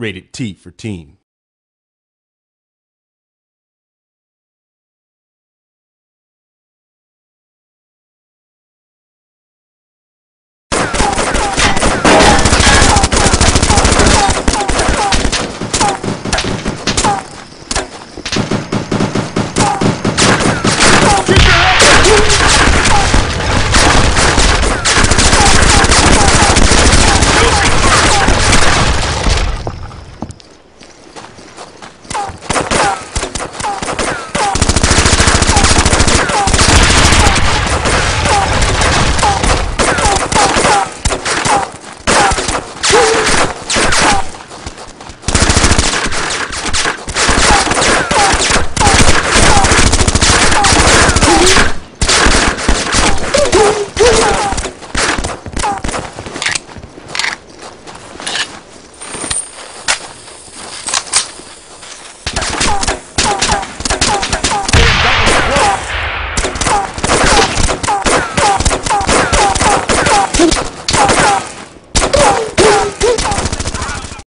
rated T for teen.